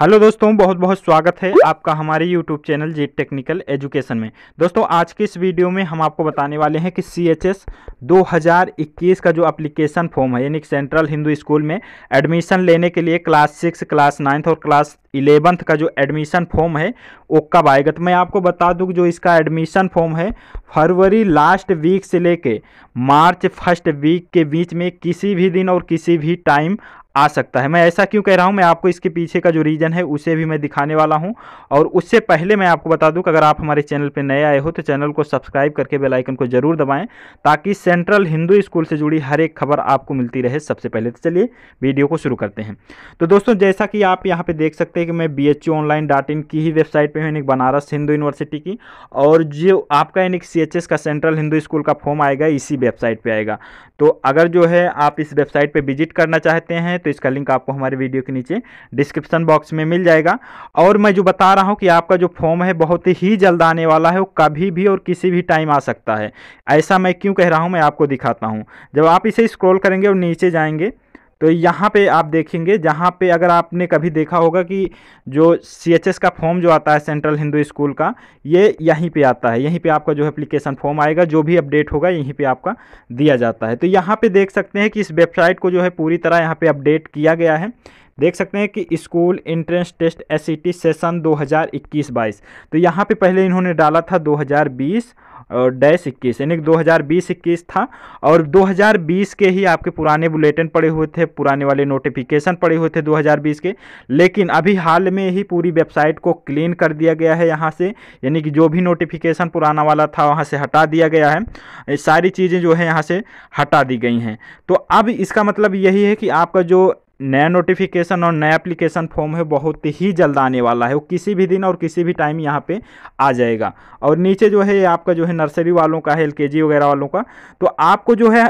hello दोस्तों बहुत बहुत स्वागत है आपका हमारे YouTube channel G technical education में दोस्तों आज के इस वीडियो में हम आपको बताने वाले हैं कि सी एच एस दो का जो एप्लीकेशन फॉर्म है यानी सेंट्रल हिंदू स्कूल में एडमिशन लेने के लिए क्लास सिक्स क्लास नाइन्थ और क्लास इलेवंथ का जो एडमिशन फॉर्म है वो कब आएगा तो मैं आपको बता दूँ जो इसका एडमिशन फॉर्म है फरवरी लास्ट वीक से ले मार्च फर्स्ट वीक के बीच में किसी भी दिन और किसी भी टाइम आ सकता है मैं ऐसा क्यों कह रहा हूँ मैं आपको इसके पीछे का जो रीज़न है उसे भी मैं दिखाने वाला हूँ और उससे पहले मैं आपको बता दूँ कि अगर आप हमारे चैनल पर नए आए हो तो चैनल को सब्सक्राइब करके बेल आइकन को जरूर दबाएं ताकि सेंट्रल हिंदू स्कूल से जुड़ी हर एक खबर आपको मिलती रहे सबसे पहले तो चलिए वीडियो को शुरू करते हैं तो दोस्तों जैसा कि आप यहाँ पर देख सकते हैं कि मैं B H online dot in की ही वेबसाइट पर हूँ यानी बनारस हिंदू यूनिवर्सिटी की और जो आपका यानी सी एच एस का सेंट्रल हिंदू स्कूल का फॉर्म आएगा इसी वेबसाइट पर आएगा तो अगर जो है आप इस वेबसाइट पर विजिट करना चाहते हैं तो इसका लिंक आपको हमारे वीडियो के नीचे डिस्क्रिप्शन बॉक्स में मिल जाएगा और मैं जो बता रहा हूँ कि आपका जो फॉर्म है बहुत ही जल्द आने वाला है वो कभी भी और किसी भी टाइम आ सकता है ऐसा मैं क्यों कह रहा हूँ मैं आपको दिखाता हूँ जब आप इसे स्क्रॉल करेंगे और नीचे जाएंगे तो यहाँ पे आप देखेंगे जहाँ पे अगर आपने कभी देखा होगा कि जो सी का फॉर्म जो आता है सेंट्रल हिंदू स्कूल का ये यहीं पे आता है यहीं पे आपका जो एप्लीकेशन फॉर्म आएगा जो भी अपडेट होगा यहीं पे आपका दिया जाता है तो यहाँ पे देख सकते हैं कि इस वेबसाइट को जो है पूरी तरह यहाँ पे अपडेट किया गया है देख सकते हैं कि स्कूल इंट्रेंस टेस्ट एस सेशन दो हज़ार तो यहाँ पर पहले इन्होंने डाला था दो डैश इक्कीस यानी दो हज़ार बीस इक्कीस था और दो हज़ार बीस के ही आपके पुराने बुलेटिन पड़े हुए थे पुराने वाले नोटिफिकेशन पड़े हुए थे दो हज़ार बीस के लेकिन अभी हाल में ही पूरी वेबसाइट को क्लीन कर दिया गया है यहाँ से यानी कि जो भी नोटिफिकेशन पुराना वाला था वहाँ से हटा दिया गया है सारी चीज़ें जो है यहाँ से हटा दी गई हैं तो अब इसका मतलब यही है कि आपका जो नया नोटिफिकेशन और नया एप्लीकेशन फॉर्म है बहुत ही जल्द आने वाला है वो किसी भी दिन और किसी भी टाइम यहाँ पे आ जाएगा और नीचे जो है आपका जो है नर्सरी वालों का है एलकेजी वगैरह वालों का तो आपको जो है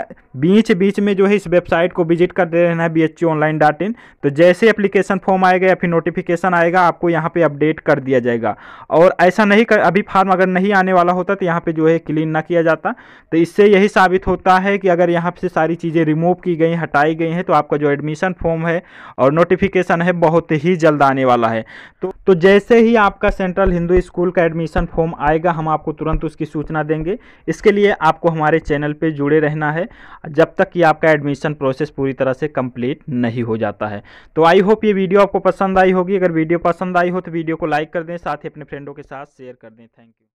बीच बीच में जो है इस वेबसाइट को विजिट करते रहना है B H online dot in तो जैसे एप्लीकेशन फॉर्म आएगा या फिर नोटिफिकेशन आएगा आपको यहाँ पर अपडेट कर दिया जाएगा और ऐसा नहीं कर अभी फार्म अगर नहीं आने वाला होता तो यहाँ पर जो है क्लीन ना किया जाता तो इससे यही साबित होता है कि अगर यहाँ से सारी चीज़ें रिमूव की गई हटाई गई हैं तो आपका जो एडमिशन फॉर्म फॉर्म है और नोटिफिकेशन है बहुत ही जल्द आने वाला है तो तो जैसे ही आपका सेंट्रल हिंदू स्कूल का एडमिशन फॉर्म आएगा हम आपको तुरंत उसकी सूचना देंगे इसके लिए आपको हमारे चैनल पर जुड़े रहना है जब तक कि आपका एडमिशन प्रोसेस पूरी तरह से कंप्लीट नहीं हो जाता है तो आई होप ये वीडियो आपको पसंद आई होगी अगर वीडियो पसंद आई हो तो वीडियो को लाइक कर दें साथ ही अपने फ्रेंडों के साथ शेयर कर दें थैंक यू